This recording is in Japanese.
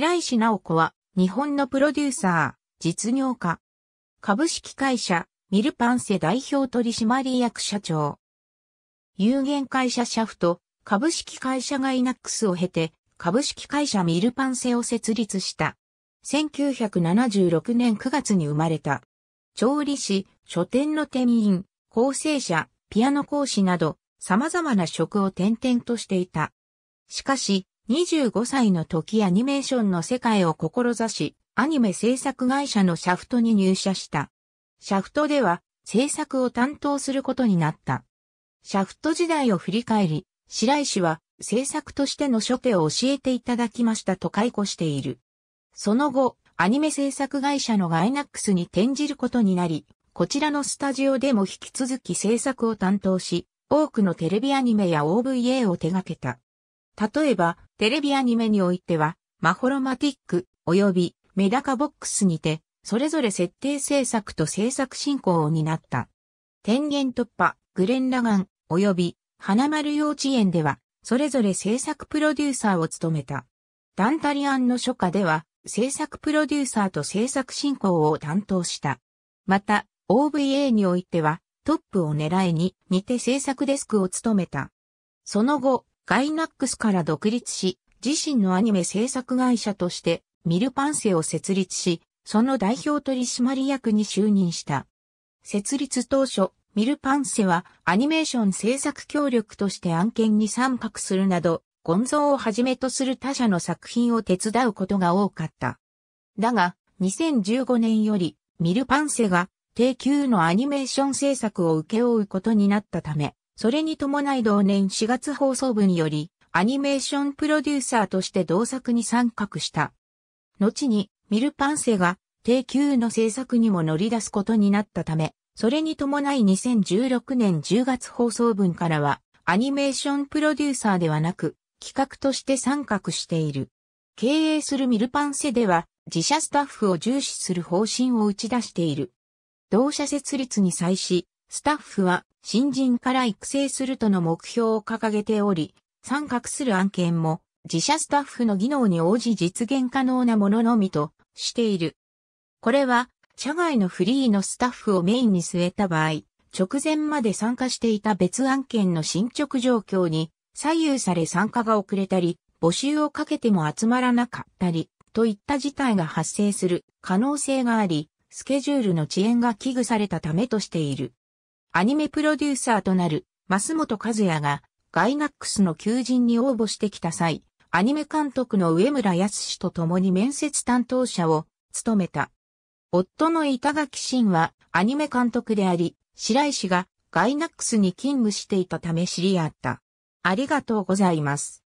白石直子は、日本のプロデューサー、実業家。株式会社、ミルパンセ代表取締役社長。有限会社シャフト、株式会社ガイナックスを経て、株式会社ミルパンセを設立した。1976年9月に生まれた。調理師、書店の店員、構成者、ピアノ講師など、様々な職を転々としていた。しかし、25歳の時アニメーションの世界を志し、アニメ制作会社のシャフトに入社した。シャフトでは制作を担当することになった。シャフト時代を振り返り、白石は制作としての初手を教えていただきましたと解雇している。その後、アニメ制作会社のガイナックスに転じることになり、こちらのスタジオでも引き続き制作を担当し、多くのテレビアニメや OVA を手掛けた。例えば、テレビアニメにおいては、マホロマティック、及びメダカボックスにて、それぞれ設定制作と制作進行を担った。天元突破、グレン・ラガン、及び花丸幼稚園では、それぞれ制作プロデューサーを務めた。ダンタリアンの初夏では、制作プロデューサーと制作進行を担当した。また、OVA においては、トップを狙いに、似て制作デスクを務めた。その後、ガイナックスから独立し、自身のアニメ制作会社として、ミルパンセを設立し、その代表取締役に就任した。設立当初、ミルパンセはアニメーション制作協力として案件に参画するなど、ゴンゾーをはじめとする他社の作品を手伝うことが多かった。だが、2015年より、ミルパンセが、低級のアニメーション制作を請け負うことになったため、それに伴い同年4月放送部により、アニメーションプロデューサーとして同作に参画した。後に、ミルパンセが、低級の制作にも乗り出すことになったため、それに伴い2016年10月放送分からは、アニメーションプロデューサーではなく、企画として参画している。経営するミルパンセでは、自社スタッフを重視する方針を打ち出している。同社設立に際し、スタッフは新人から育成するとの目標を掲げており、参画する案件も自社スタッフの技能に応じ実現可能なもののみとしている。これは、社外のフリーのスタッフをメインに据えた場合、直前まで参加していた別案件の進捗状況に左右され参加が遅れたり、募集をかけても集まらなかったり、といった事態が発生する可能性があり、スケジュールの遅延が危惧されたためとしている。アニメプロデューサーとなる、増本和也が、ガイナックスの求人に応募してきた際、アニメ監督の上村康と共に面接担当者を務めた。夫の板垣信はアニメ監督であり、白石がガイナックスに勤務していたため知り合った。ありがとうございます。